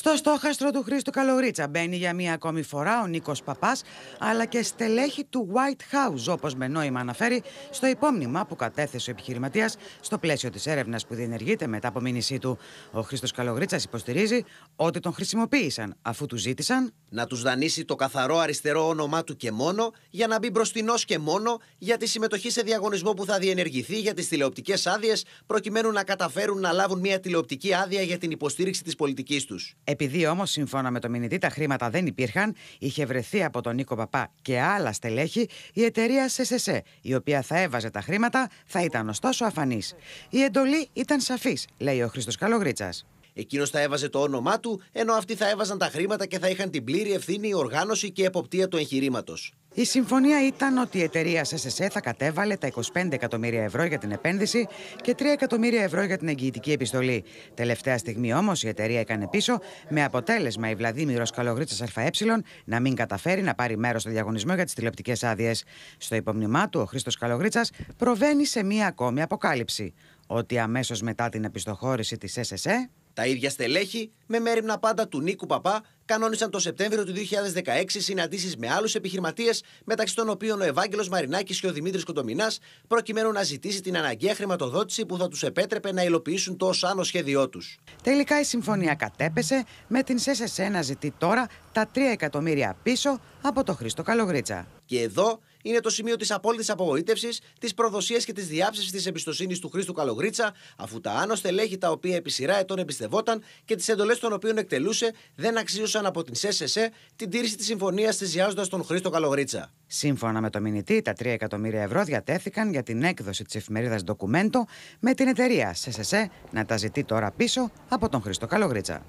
Στο στόχαστρο του Χρήστου Καλορίτσα μπαίνει για μία ακόμη φορά ο Νίκος Παπάς, αλλά και στελέχη του White House, όπως με νόημα αναφέρει, στο υπόμνημα που κατέθεσε ο επιχειρηματίας στο πλαίσιο της έρευνας που διενεργείται μετά από μήνυσή του. Ο Χρήστος Καλογρίτσας υποστηρίζει ότι τον χρησιμοποίησαν αφού του ζήτησαν να τους δανείσει το καθαρό αριστερό όνομά του και μόνο για να μπει μπροστινός και μόνο για τη συμμετοχή σε διαγωνισμό που θα διενεργηθεί για τις τηλεοπτικές άδειες, προκειμένου να καταφέρουν να λάβουν μία τηλεοπτική άδεια για την υποστήριξη της πολιτικής τους. Επειδή όμως, σύμφωνα με το μηνυτή, τα χρήματα δεν υπήρχαν, είχε βρεθεί από τον Νίκο Παπά και άλλα στελέχη η εταιρεία ΣΣΕ, η οποία θα έβαζε τα χρήματα, θα ήταν ωστόσο αφανής. Η εντολή ήταν σαφής, λέει ο Χρήστος Καλογρίτσας. Εκείνος θα έβαζε το όνομά του, ενώ αυτοί θα έβαζαν τα χρήματα και θα είχαν την πλήρη ευθύνη, οργάνωση και εποπτεία του εγχειρήματος. Η συμφωνία ήταν ότι η εταιρεία SSE θα κατέβαλε τα 25 εκατομμύρια ευρώ για την επένδυση και 3 εκατομμύρια ευρώ για την εγγυητική επιστολή. Τελευταία στιγμή όμως η εταιρεία έκανε πίσω, με αποτέλεσμα η Βλαδίμηρος Καλογρίτσα ΑΕ να μην καταφέρει να πάρει μέρος στο διαγωνισμό για τις τηλεοπτικές άδειες. Στο υπομνημά του, ο Χρήστος Καλογρίτσας προβαίνει σε μία ακόμη αποκάλυψη. Ότι αμέσως μετά την επιστοχώρηση της SSE τα ίδια στελέχη, με μέρημνα πάντα του Νίκου Παπά, κανόνισαν το Σεπτέμβριο του 2016 συναντήσεις με άλλους επιχειρηματίες, μεταξύ των οποίων ο Ευάγγελος Μαρινάκης και ο Δημήτρης Κοντομινάς, προκειμένου να ζητήσει την αναγκαία χρηματοδότηση που θα τους επέτρεπε να υλοποιήσουν το ως σχέδιό τους. Τελικά η συμφωνία κατέπεσε, με την ΣΕΣΕΣΕ να ζητεί τώρα τα 3 εκατομμύρια πίσω από το Χρήστο Καλογρίτσα. Και εδώ είναι το σημείο της απόλυτης απογοήτευσης, της προδοσίας και της διάψευσης της εμπιστοσύνης του Χρήστου Καλογρίτσα, αφού τα άνω στελέχη τα οποία επί σειρά ετών εκπαιδευόταν και τις εντολές των οποίων εκτελούσε δεν αξίωσαν από την ΣΕΣΕΣΕ την τήρηση της συμφωνίας θυσιάζοντας τον Χρήστο Καλογρίτσα. Σύμφωνα με το μηνυτή, τα 3 εκατομμύρια ευρώ διατέθηκαν για την έκδοση της εφημερίδας Ντοκουμέντο με την εταιρεία ΣΕΣΕΣΕ να τα ζητεί τώρα πίσω από τον Χρήστο Καλογρίτσα.